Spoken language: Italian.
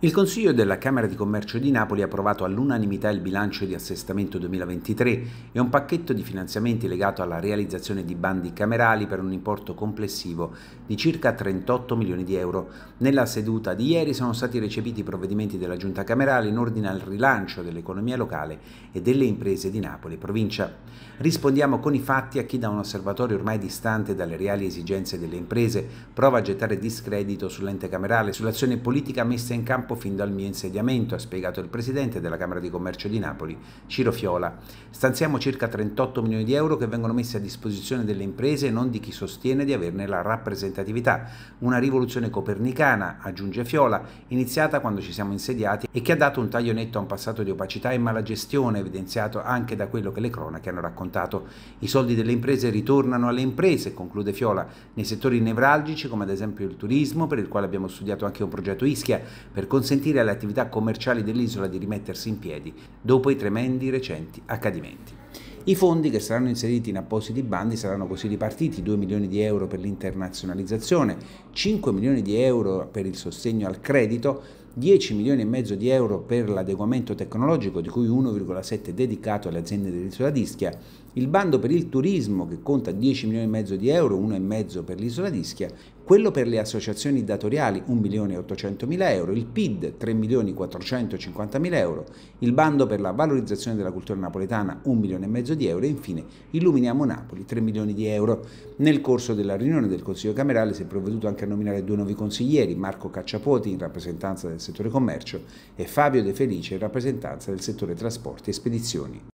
Il Consiglio della Camera di Commercio di Napoli ha approvato all'unanimità il bilancio di assestamento 2023 e un pacchetto di finanziamenti legato alla realizzazione di bandi camerali per un importo complessivo di circa 38 milioni di euro. Nella seduta di ieri sono stati recepiti i provvedimenti della Giunta Camerale in ordine al rilancio dell'economia locale e delle imprese di Napoli e provincia. Rispondiamo con i fatti a chi da un osservatorio ormai distante dalle reali esigenze delle imprese prova a gettare discredito sull'ente camerale, sull'azione politica messa in campo campo fin dal mio insediamento, ha spiegato il presidente della Camera di Commercio di Napoli, Ciro Fiola. Stanziamo circa 38 milioni di euro che vengono messi a disposizione delle imprese e non di chi sostiene di averne la rappresentatività. Una rivoluzione copernicana, aggiunge Fiola, iniziata quando ci siamo insediati e che ha dato un taglio netto a un passato di opacità e malagestione, evidenziato anche da quello che le cronache hanno raccontato. I soldi delle imprese ritornano alle imprese, conclude Fiola, nei settori nevralgici come ad esempio il turismo, per il quale abbiamo studiato anche un progetto Ischia, per consentire alle attività commerciali dell'isola di rimettersi in piedi dopo i tremendi recenti accadimenti. I fondi che saranno inseriti in appositi bandi saranno così ripartiti 2 milioni di euro per l'internazionalizzazione, 5 milioni di euro per il sostegno al credito, 10 milioni e mezzo di euro per l'adeguamento tecnologico, di cui 1,7 dedicato alle aziende dell'isola d'Ischia, il bando per il turismo che conta 10 milioni e mezzo di euro, 1,5 per l'isola d'Ischia, quello per le associazioni datoriali 1 milione e 800 mila euro, il PID 3 milioni e 450 mila euro, il bando per la valorizzazione della cultura napoletana 1 milione e mezzo di euro e infine Illuminiamo Napoli 3 milioni di euro. Nel corso della riunione del Consiglio Camerale si è provveduto anche a nominare due nuovi consiglieri, Marco Cacciapoti in rappresentanza del settore commercio e Fabio De Felice in rappresentanza del settore trasporti e spedizioni.